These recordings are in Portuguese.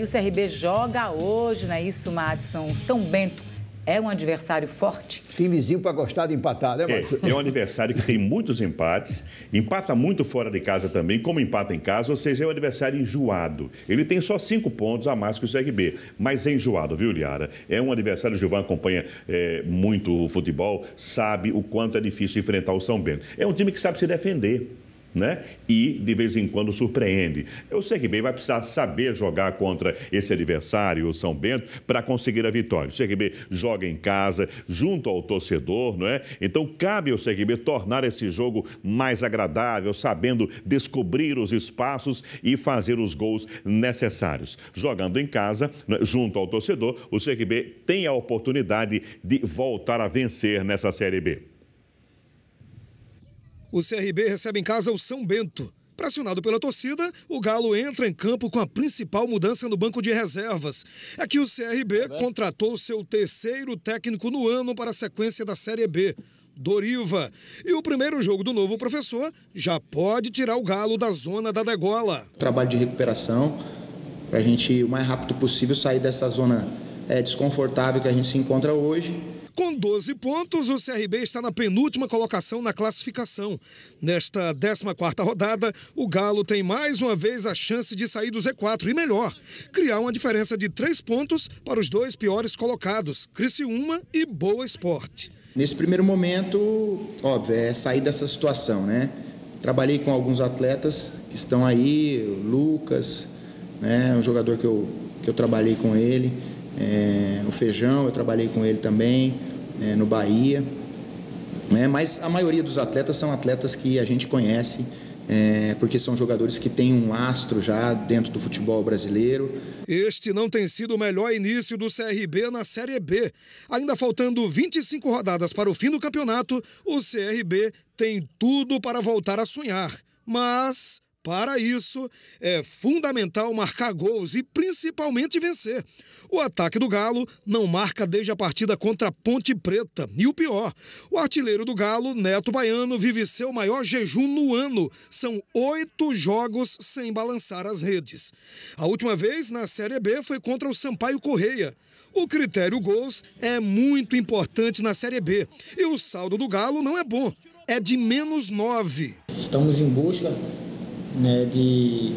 E o CRB joga hoje, não é isso, Madison? São Bento. É um adversário forte? Timezinho para gostar de empatar, né, é, Madison? É, é um adversário que tem muitos empates, empata muito fora de casa também, como empata em casa, ou seja, é um adversário enjoado. Ele tem só cinco pontos a mais que o CRB, mas é enjoado, viu, Liara? É um adversário, o Gilvan acompanha é, muito o futebol, sabe o quanto é difícil enfrentar o São Bento. É um time que sabe se defender né? E de vez em quando surpreende. Eu sei que bem vai precisar saber jogar contra esse adversário, o São Bento, para conseguir a vitória. O CRB joga em casa, junto ao torcedor, não é? Então cabe ao CRB tornar esse jogo mais agradável, sabendo descobrir os espaços e fazer os gols necessários. Jogando em casa, né, junto ao torcedor, o CRB tem a oportunidade de voltar a vencer nessa Série B. O CRB recebe em casa o São Bento. Pressionado pela torcida, o Galo entra em campo com a principal mudança no banco de reservas. É que o CRB tá contratou seu terceiro técnico no ano para a sequência da Série B. Doriva. E o primeiro jogo do novo professor já pode tirar o galo da zona da degola. Trabalho de recuperação para a gente, o mais rápido possível, sair dessa zona é, desconfortável que a gente se encontra hoje com 12 pontos, o CRB está na penúltima colocação na classificação. Nesta 14ª rodada, o Galo tem mais uma vez a chance de sair do Z4 e melhor, criar uma diferença de 3 pontos para os dois piores colocados, Criciúma e Boa Esporte. Nesse primeiro momento, óbvio, é sair dessa situação, né? Trabalhei com alguns atletas que estão aí, o Lucas, né, um jogador que eu, que eu trabalhei com ele, é, o Feijão, eu trabalhei com ele também, é, no Bahia. Né? Mas a maioria dos atletas são atletas que a gente conhece, é, porque são jogadores que têm um astro já dentro do futebol brasileiro. Este não tem sido o melhor início do CRB na Série B. Ainda faltando 25 rodadas para o fim do campeonato, o CRB tem tudo para voltar a sonhar. Mas para isso, é fundamental marcar gols e principalmente vencer. O ataque do Galo não marca desde a partida contra a Ponte Preta. E o pior, o artilheiro do Galo, Neto Baiano, vive seu maior jejum no ano. São oito jogos sem balançar as redes. A última vez na Série B foi contra o Sampaio Correia. O critério gols é muito importante na Série B e o saldo do Galo não é bom, é de menos nove. Estamos em busca né, de,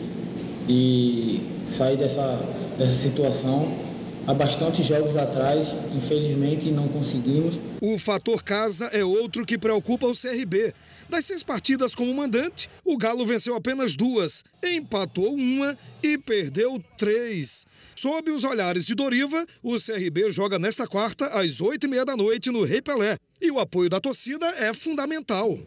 de sair dessa, dessa situação. Há bastantes jogos atrás, infelizmente não conseguimos. O fator casa é outro que preocupa o CRB. Das seis partidas como mandante, o Galo venceu apenas duas, empatou uma e perdeu três. Sob os olhares de Doriva, o CRB joga nesta quarta às oito e meia da noite no Rei Pelé. E o apoio da torcida é fundamental.